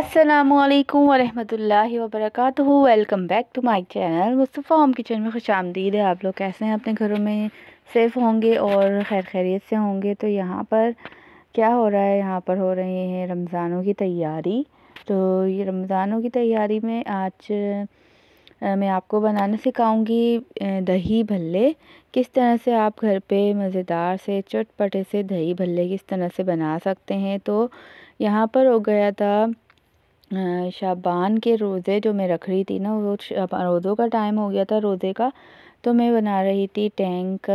असलकम वरहमल वबरक welcome back to my channel Mustafa home kitchen में खुश आमदीद है आप लोग कैसे हैं अपने घरों में सेफ़ होंगे और खैर खैरियत से होंगे तो यहाँ पर क्या हो रहा है यहाँ पर हो रही है रमज़ानों की तैयारी तो ये रमज़ानों की तैयारी में आज मैं आपको बनाना सिखाऊंगी दही भल्ले किस तरह से आप घर पे मज़ेदार से चटपटे से दही भल्ले किस तरह से बना सकते हैं तो यहाँ पर हो गया था शाबान के रोज़े जो मैं रख रही थी ना वो रोज़ों का टाइम हो गया था रोज़े का तो मैं बना रही थी टैंक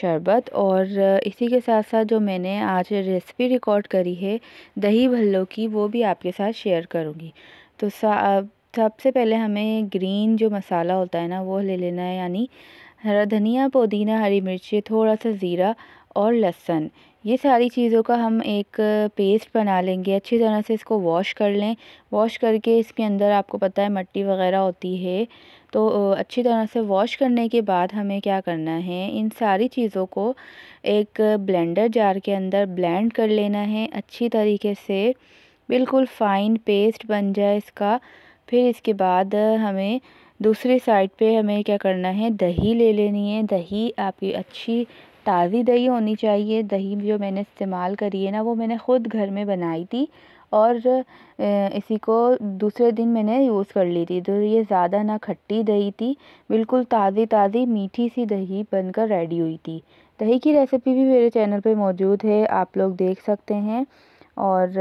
शरबत और इसी के साथ साथ जो मैंने आज रेसिपी रिकॉर्ड करी है दही भल्लों की वो भी आपके साथ शेयर करूँगी तो सबसे पहले हमें ग्रीन जो मसाला होता है ना वो ले लेना है यानी हरा धनिया पुदीना हरी मिर्ची थोड़ा सा ज़ीरा और लहसन ये सारी चीज़ों का हम एक पेस्ट बना लेंगे अच्छी तरह से इसको वॉश कर लें वॉश करके इसके अंदर आपको पता है मट्टी वगैरह होती है तो अच्छी तरह से वॉश करने के बाद हमें क्या करना है इन सारी चीज़ों को एक ब्लेंडर जार के अंदर ब्लेंड कर लेना है अच्छी तरीके से बिल्कुल फ़ाइन पेस्ट बन जाए इसका फिर इसके बाद हमें दूसरी साइड पे हमें क्या करना है दही ले लेनी है दही आपकी अच्छी ताज़ी दही होनी चाहिए दही जो मैंने इस्तेमाल करी है ना वो मैंने ख़ुद घर में बनाई थी और इसी को दूसरे दिन मैंने यूज़ कर ली थी तो ये ज़्यादा ना खट्टी दही थी बिल्कुल ताज़ी ताज़ी मीठी सी दही बनकर रेडी हुई थी दही की रेसिपी भी मेरे चैनल पे मौजूद है आप लोग देख सकते हैं और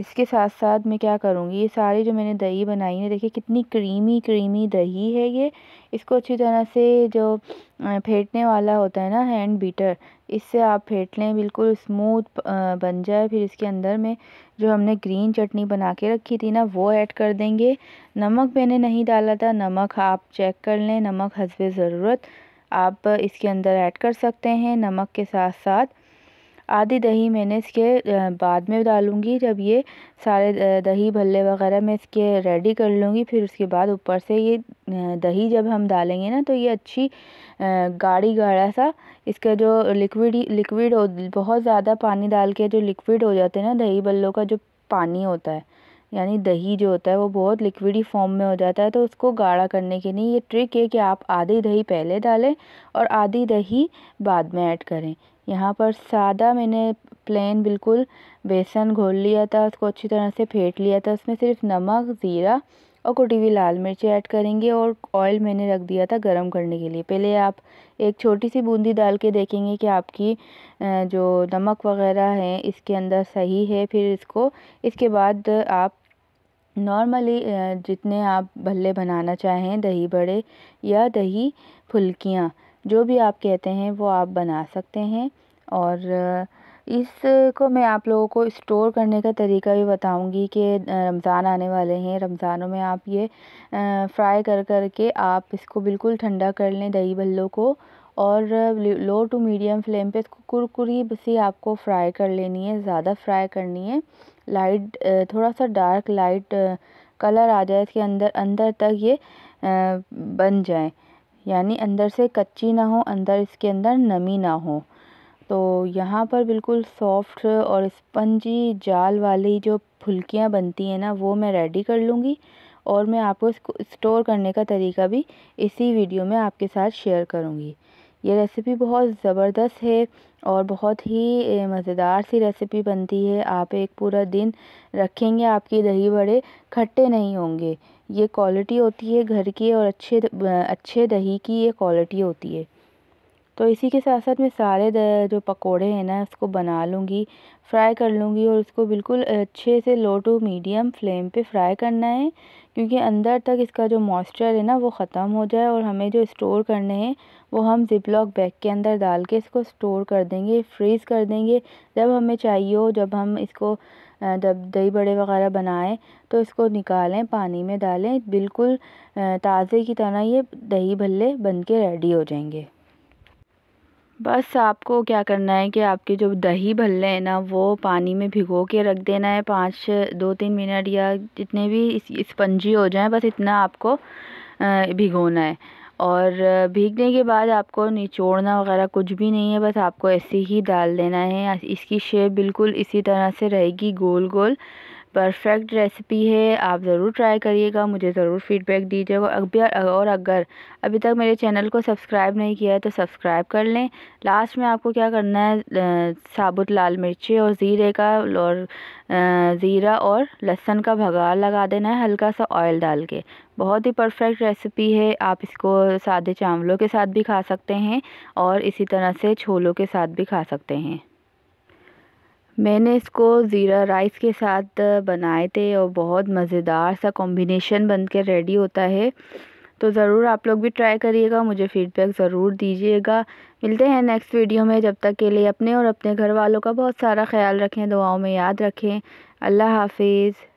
इसके साथ साथ मैं क्या करूँगी ये सारी जो मैंने दही बनाई है देखिए कितनी क्रीमी क्रीमी दही है ये इसको अच्छी तरह से जो फेंटने वाला होता है ना हैंड बीटर इससे आप फेंट लें बिल्कुल स्मूथ बन जाए फिर इसके अंदर में जो हमने ग्रीन चटनी बना के रखी थी ना वो ऐड कर देंगे नमक मैंने नहीं डाला था नमक आप चेक कर लें नमक हंसबे ज़रूरत आप इसके अंदर ऐड कर सकते हैं नमक के साथ साथ आधी दही मैंने इसके बाद में डालूँगी जब ये सारे दही भल्ले वगैरह मैं इसके रेडी कर लूँगी फिर उसके बाद ऊपर से ये दही जब हम डालेंगे ना तो ये अच्छी गाढ़ी गाढ़ा सा इसका जो लिक्विड लिक्विड हो बहुत ज़्यादा पानी डाल के जो लिक्विड हो जाते हैं ना दही भल्लों का जो पानी होता है यानी दही जो होता है वो बहुत लिक्विडी फॉर्म में हो जाता है तो उसको गाढ़ा करने के लिए ये ट्रिक है कि आप आधी दही पहले डालें और आधी दही बाद में ऐड करें यहाँ पर सादा मैंने प्लेन बिल्कुल बेसन घोल लिया था उसको अच्छी तरह से फेंट लिया था उसमें सिर्फ नमक ज़ीरा और कुटी हुई लाल मिर्ची ऐड करेंगे और ऑयल मैंने रख दिया था गरम करने के लिए पहले आप एक छोटी सी बूंदी डाल के देखेंगे कि आपकी जो नमक वगैरह है इसके अंदर सही है फिर इसको इसके बाद आप नॉर्मली जितने आप भल्ले बनाना चाहें दही बड़े या दही फुल्कियाँ जो भी आप कहते हैं वो आप बना सकते हैं और इसको मैं आप लोगों को स्टोर करने का तरीका भी बताऊंगी कि रमज़ान आने वाले हैं रमज़ानों में आप ये फ्राई कर कर के आप इसको बिल्कुल ठंडा कर लें दही भल्लों को और लो टू मीडियम फ्लेम पे इसको कुरकुरी ही आपको फ्राई कर लेनी है ज़्यादा फ्राई करनी है लाइट थोड़ा सा डार्क लाइट कलर आ जाए इसके अंदर अंदर तक ये बन जाए यानी अंदर से कच्ची ना हो अंदर इसके अंदर नमी ना हो तो यहाँ पर बिल्कुल सॉफ्ट और स्पंजी जाल वाली जो फुल्कियाँ बनती हैं ना वो मैं रेडी कर लूँगी और मैं आपको इसको स्टोर करने का तरीका भी इसी वीडियो में आपके साथ शेयर करूँगी ये रेसिपी बहुत ज़बरदस्त है और बहुत ही मज़ेदार सी रेसिपी बनती है आप एक पूरा दिन रखेंगे आपके दही बड़े खट्टे नहीं होंगे ये क्वालिटी होती है घर की और अच्छे अच्छे दही की ये क्वालिटी होती है तो इसी के साथ साथ मैं सारे जो पकोड़े हैं ना उसको बना लूँगी फ्राई कर लूँगी और उसको बिल्कुल अच्छे से लो टू मीडियम फ्लेम पे फ्राई करना है क्योंकि अंदर तक इसका जो मॉइस्चर है ना वो ख़त्म हो जाए और हमें जो स्टोर करने हैं वो हम जिप लॉक बैग के अंदर डाल के इसको स्टोर कर देंगे फ्रीज़ कर देंगे जब हमें चाहिए हो जब हम इसको जब दही बड़े वगैरह बनाएं तो इसको निकालें पानी में डालें बिल्कुल ताज़े की तरह ये दही भल्ले बन के रेडी हो जाएंगे बस आपको क्या करना है कि आपके जो दही भल्ले हैं ना वो पानी में भिगो के रख देना है पाँच दो तीन मिनट या जितने भी स्पंजी हो जाए बस इतना आपको भिगोना है और भीगने के बाद आपको निचोड़ना वगैरह कुछ भी नहीं है बस आपको ऐसे ही डाल देना है इसकी शेप बिल्कुल इसी तरह से रहेगी गोल गोल परफेक्ट रेसिपी है आप ज़रूर ट्राई करिएगा मुझे ज़रूर फीडबैक दीजिएगा अब और अगर अभी तक मेरे चैनल को सब्सक्राइब नहीं किया है तो सब्सक्राइब कर लें लास्ट में आपको क्या करना है साबुत लाल मिर्ची और ज़ीरे का और ज़ीरा और लहसुन का भगार लगा देना है हल्का सा ऑयल डाल के बहुत ही परफेक्ट रेसिपी है आप इसको सादे चावलों के साथ भी खा सकते हैं और इसी तरह से छोलों के साथ भी खा सकते हैं मैंने इसको ज़ीरा राइस के साथ बनाए थे और बहुत मज़ेदार सा कॉम्बिनेशन बन के रेडी होता है तो ज़रूर आप लोग भी ट्राई करिएगा मुझे फ़ीडबैक ज़रूर दीजिएगा मिलते हैं नेक्स्ट वीडियो में जब तक के लिए अपने और अपने घर वालों का बहुत सारा ख्याल रखें दुआओं में याद रखें अल्लाह हाफिज़